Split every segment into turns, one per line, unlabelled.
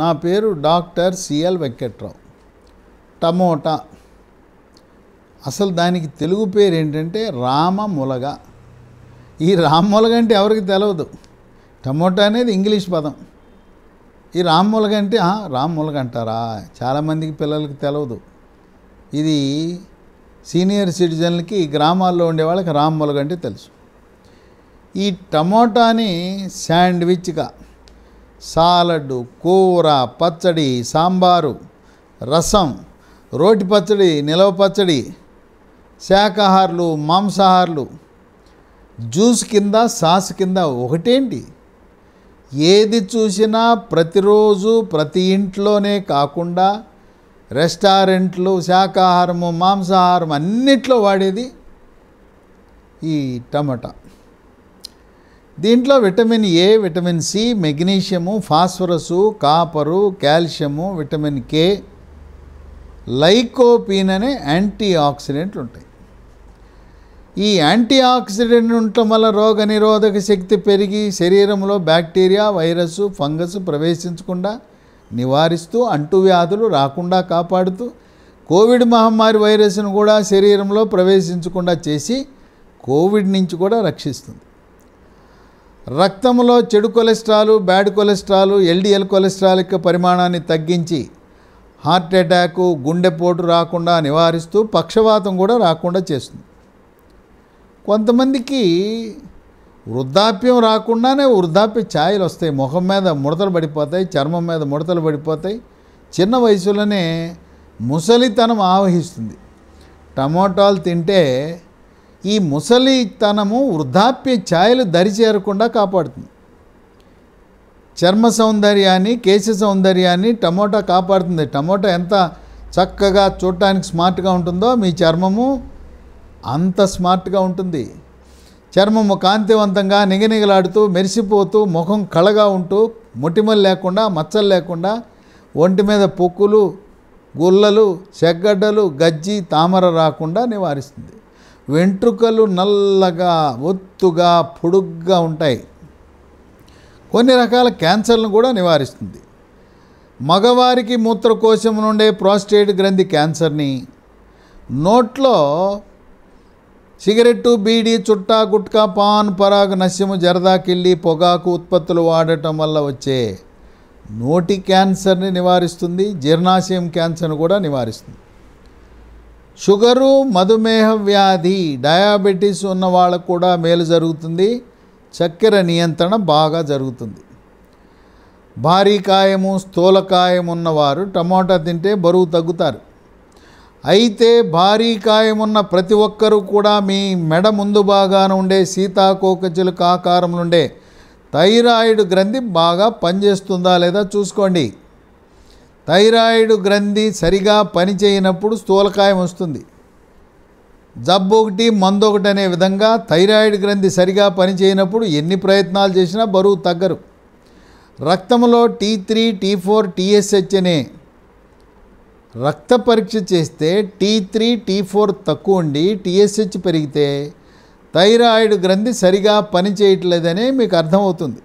నా పేరు doctor CL Venkatrao tomato అసలు దానికి తెలుగు పేరు ఏంటంటే రామ ములగ ఈ రామ్మూలగ అంటే ఎవరికి తెలియదు టమోటా అనేది ఇంగ్లీష్ పదం ఈ రామ్మూలగ అంటే రామ్మూలగ అంటారా చాలామందికి పిల్లలకి తెలియదు ఇది సీనియర్ సిటిజన్లకి గ్రామాల్లో ఉండే వాళ్ళకి రామ్మూలగ అంటే తెలుసు ఈ టమోటాని శాండ్విచ్గా సాలడ్డు కూర పచ్చడి సాంబారు రసం రోటి పచ్చడి నిలవ పచ్చడి శాకాహారులు మాంసాహారులు జ్యూస్ కింద సాస్ కింద ఒకటేంటి ఏది చూసినా ప్రతిరోజు ప్రతి ఇంట్లోనే కాకుండా రెస్టారెంట్లు శాకాహారము మాంసాహారం అన్నిట్లో వాడేది ఈ టమాటా దీంట్లో vitamin A vitamin C magnesium phosphorus copper calcium vitamin K lycopene అనే యాంటీ ఆక్సిడెంట్లు ఉంటాయి ఈ యాంటీ ఆక్సిడెంట్ ఉండటం వల్ల రోగ నిరోధక శక్తి పెరిగి శరీరంలో బ్యాక్టీరియా వైరస్ ఫంగస్ ప్రవేశించకుండా నివారిస్తూ అంటువ్యాధులు రాకుండా కాపాడుతూ కోవిడ్ మహమ్మారి వైరస్ను కూడా శరీరంలో ప్రవేశించకుండా చేసి కోవిడ్ నుంచి కూడా రక్షిస్తుంది రక్తంలో చెడు cholesterol bad cholesterol LDL cholesterol యొక్క పరిమాణాన్ని తగ్గించి హార్ట్ అటాకు గుండెపోటు రాకుండా నివారిస్తూ పక్షవాతం కూడా రాకుండా చేస్తుంది కొంతమందికి వృద్ధాప్యం రాకుండానే వృద్ధాప్య ఛాయలు వస్తాయి ముఖం మీద ముడతలు పడిపోతాయి చర్మం మీద ముడతలు పడిపోతాయి చిన్న వయసులోనే ముసలితనం ఆవహిస్తుంది టమోటాలు తింటే ఈ ముసలితనము వృద్ధాప్య ఛాయలు దరి చేరకుండా కాపాడుతుంది చర్మ సౌందర్యాన్ని కేశ సౌందర్యాన్ని టమోటా కాపాడుతుంది టమోటా ఎంత చక్కగా చూడటానికి స్మార్ట్గా ఉంటుందో మీ చర్మము అంత స్మార్ట్గా ఉంటుంది చర్మము కాంతివంతంగా నిగనిగలాడుతూ మెరిసిపోతూ ముఖం కళగా ఉంటూ మొటిమలు లేకుండా మచ్చలు లేకుండా ఒంటి మీద పొక్కులు గుల్లలు చెగ్గడ్డలు గజ్జి తామర రాకుండా నివారిస్తుంది వెంట్రుకలు నల్లగా ఒత్తుగా పొడుగ్గా ఉంటాయి కొన్ని రకాల క్యాన్సర్లను కూడా నివారిస్తుంది మగవారికి మూత్రకోశం నుండే ప్రాస్టేట్ గ్రంథి క్యాన్సర్ని నోట్లో సిగరెట్టు బీడి చుట్టా గుట్కా పాన్ పరాగ్ నశ్యము జరదాకిల్లి పొగాకు ఉత్పత్తులు వాడటం వల్ల వచ్చే నోటి క్యాన్సర్ని నివారిస్తుంది జీర్ణాశయం క్యాన్సర్ను కూడా నివారిస్తుంది షుగరు మధుమేహ వ్యాధి డయాబెటీస్ ఉన్న వాళ్ళకు కూడా మేలు జరుగుతుంది చక్కెర నియంత్రణ బాగా జరుగుతుంది భారీ కాయము స్థూలకాయం ఉన్నవారు టమోటా తింటే బరువు తగ్గుతారు అయితే భారీ కాయమున్న ప్రతి ఒక్కరూ కూడా మీ మెడ ముందు బాగాన ఉండే సీతాకోకచిలుక ఆకారంలో ఉండే థైరాయిడ్ గ్రంథి బాగా పనిచేస్తుందా లేదా చూసుకోండి థైరాయిడ్ గ్రంథి సరిగా పనిచేయనప్పుడు స్థూలకాయం వస్తుంది జబ్బు ఒకటి మందు ఒకటి అనే విధంగా థైరాయిడ్ గ్రంథి సరిగా పనిచేయనప్పుడు ఎన్ని ప్రయత్నాలు చేసినా బరువు తగ్గరు రక్తంలో T three T four TSH అనే రక్త పరీక్ష చేస్తే టీ త్రీ టీ ఫోర్ తక్కువ ఉండి టీఎస్హెచ్ పెరిగితే థైరాయిడ్ గ్రంథి సరిగా పనిచేయట్లేదని మీకు అర్థమవుతుంది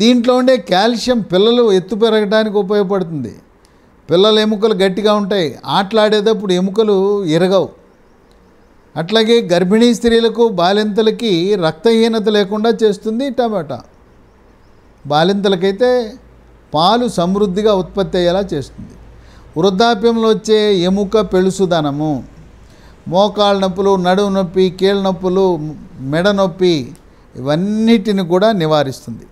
దీంట్లో ఉండే కాల్షియం పిల్లలు ఎత్తు పెరగడానికి ఉపయోగపడుతుంది పిల్లల ఎముకలు గట్టిగా ఉంటాయి ఆటలాడేటప్పుడు ఎముకలు ఎరగవు అట్లాగే గర్భిణీ స్త్రీలకు బాలింతలకి రక్తహీనత లేకుండా చేస్తుంది టమాటా బాలింతలకైతే పాలు సమృద్ధిగా ఉత్పత్తి అయ్యేలా చేస్తుంది వృద్ధాప్యంలో వచ్చే ఎముక పెళుసుదనము మోకాళ్ళ నొప్పులు నడుము నొప్పి కీళ్ళ నొప్పులు మెడ నొప్పి ఇవన్నిటిని కూడా నివారిస్తుంది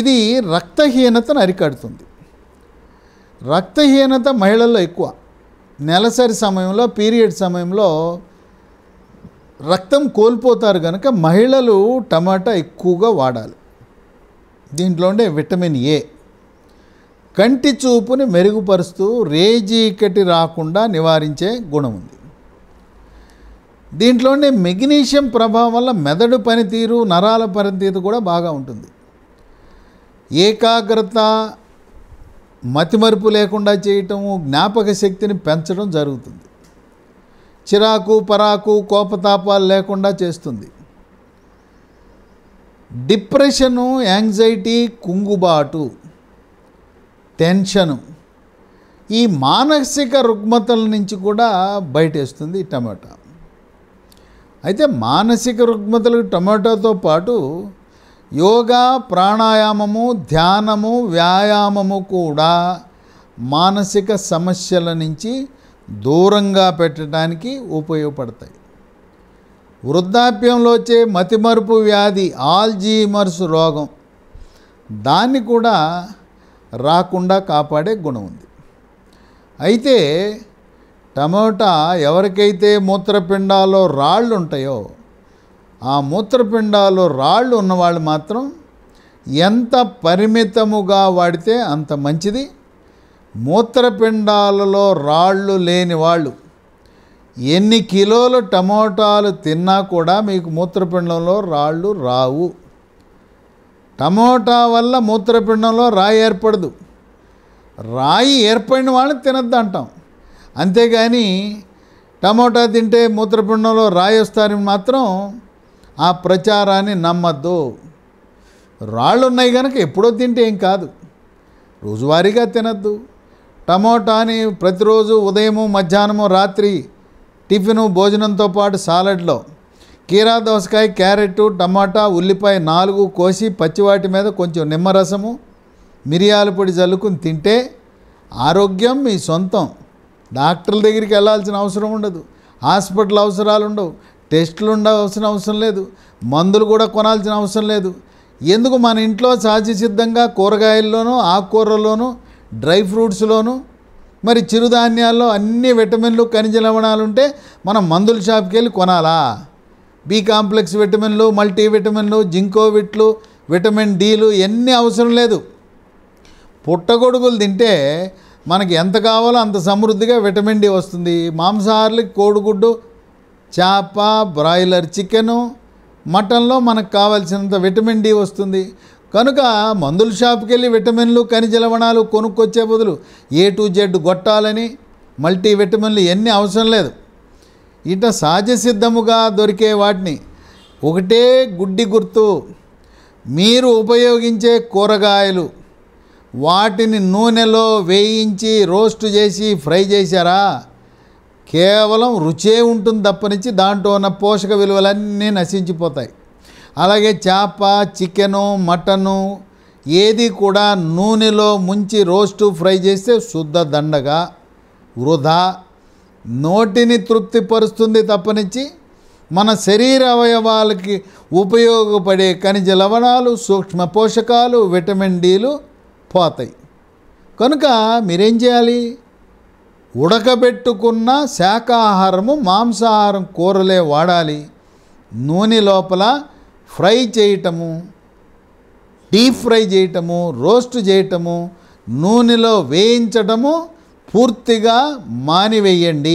ఇది రక్తహీనతను అరికడుతుంది రక్తహీనత మహిళల్లో ఎక్కువ నెలసరి సమయంలో పీరియడ్ సమయంలో రక్తం కోల్పోతారు కనుక మహిళలు టమాటా ఎక్కువగా వాడాలి దీంట్లో ఉండే విటమిన్ ఏ కంటి చూపుని మెరుగుపరుస్తూ రేజీకటి రాకుండా నివారించే గుణం ఉంది దీంట్లోనే మెగ్నీషియం ప్రభావం వల్ల మెదడు పనితీరు నరాల పనితీరు కూడా బాగా ఉంటుంది ఏకాగ్రత మతిమరుపు లేకుండా చేయటము జ్ఞాపక శక్తిని పెంచడం జరుగుతుంది చిరాకు పరాకు కోపతాపాలు లేకుండా చేస్తుంది డిప్రెషను యాంగ్జైటీ కుంగుబాటు టెన్షను ఈ మానసిక రుగ్మతల నుంచి కూడా బయటేస్తుంది టమాటా అయితే మానసిక రుగ్మతలు టమాటాతో పాటు యోగా ప్రాణాయామము ధ్యానము వ్యాయామము కూడా మానసిక సమస్యల నుంచి దూరంగా పెట్టడానికి ఉపయోగపడతాయి వృద్ధాప్యంలో వచ్చే మతిమరుపు వ్యాధి ఆల్జీమర్స్ రోగం దాన్ని కూడా రాకుండా కాపాడే గుణం ఉంది అయితే టమోటా ఎవరికైతే మూత్రపిండాల్లో రాళ్ళు ఉంటాయో ఆ మూత్రపిండాల్లో రాళ్ళు ఉన్నవాళ్ళు మాత్రం ఎంత పరిమితముగా వాడితే అంత మంచిది మూత్రపిండాలలో రాళ్ళు లేని వాళ్ళు ఎన్ని కిలోలు టమోటాలు తిన్నా కూడా మీకు మూత్రపిండంలో రాళ్ళు రావు టమోటా వల్ల మూత్రపిండంలో రాయి ఏర్పడదు రాయి ఏర్పడిన వాళ్ళని తినద్దు అంటాం అంతేగాని టమోటా తింటే మూత్రపిండంలో రాయి వస్తారని మాత్రం ఆ ప్రచారాన్ని నమ్మద్దు రాళ్ళు ఉన్నాయి కనుక ఎప్పుడో తింటే ఏం కాదు రోజువారీగా తినద్దు టమోటాని ప్రతిరోజు ఉదయము మధ్యాహ్నము రాత్రి టిఫిను భోజనంతో పాటు సాలడ్లో కీరా దోసకాయ క్యారెట్ టమాటా ఉల్లిపాయ నాలుగు కోసి పచ్చివాటి మీద కొంచెం నిమ్మరసము మిరియాల పొడి జల్లుకుని తింటే ఆరోగ్యం మీ సొంతం డాక్టర్ల దగ్గరికి వెళ్ళాల్సిన అవసరం ఉండదు హాస్పిటల్ అవసరాలు ఉండవు టెస్టులు ఉండవలసిన అవసరం లేదు మందులు కూడా కొనాల్సిన అవసరం లేదు ఎందుకు మన ఇంట్లో సహజ సిద్ధంగా కూరగాయల్లోనూ ఆకుకూరల్లోనూ డ్రై ఫ్రూట్స్లోనూ మరి చిరుధాన్యాల్లో అన్ని విటమిన్లు ఖనిజ లవణాలు ఉంటే మనం మందుల షాప్కి వెళ్ళి కొనాలా బి కాంప్లెక్స్ విటమిన్లు విటమిన్లు జింకోవిట్లు విటమిన్ డీలు ఎన్ని అవసరం లేదు పుట్టగొడుగులు తింటే మనకి ఎంత కావాలో అంత సమృద్ధిగా విటమిన్ డి వస్తుంది మాంసాహారులకి కోడిగుడ్డు చేప బ్రాయిలర్ చికెను మటన్లో మనకు కావాల్సినంత విటమిన్ డి వస్తుంది కనుక మందుల షాప్కి వెళ్ళి విటమిన్లు ఖనిజ లవణాలు కొనుక్కొచ్చే బదులు ఏ టు జెడ్ గొట్టాలని మల్టీ విటమిన్లు ఎన్ని అవసరం లేదు ఇట సహజ సిద్ధముగా దొరికే వాటిని ఒకటే గుడ్డి గుర్తు మీరు ఉపయోగించే కూరగాయలు వాటిని నూనెలో వేయించి రోస్ట్ చేసి ఫ్రై చేశారా కేవలం రుచే ఉంటుంది తప్పనిచ్చి దాంట్లో ఉన్న పోషక విలువలన్నీ నశించిపోతాయి అలాగే చేప చికెను మటను ఏది కూడా నూనెలో ముంచి రోస్టు ఫ్రై చేస్తే శుద్ధ దండగా వృధా నోటిని తృప్తిపరుస్తుంది తప్పనిచ్చి మన శరీర అవయవాలకి ఉపయోగపడే ఖనిజ లవణాలు సూక్ష్మ పోషకాలు విటమిన్ డీలు పోతాయి కనుక మీరేం చేయాలి ఉడకబెట్టుకున్న శాకాహారము మాంసాహారం కూరలే వాడాలి నూనె లోపల ఫ్రై చేయటము డీప్ ఫ్రై చేయటము రోస్ట్ చేయటము నూనెలో వేయించటము పూర్తిగా మానివేయండి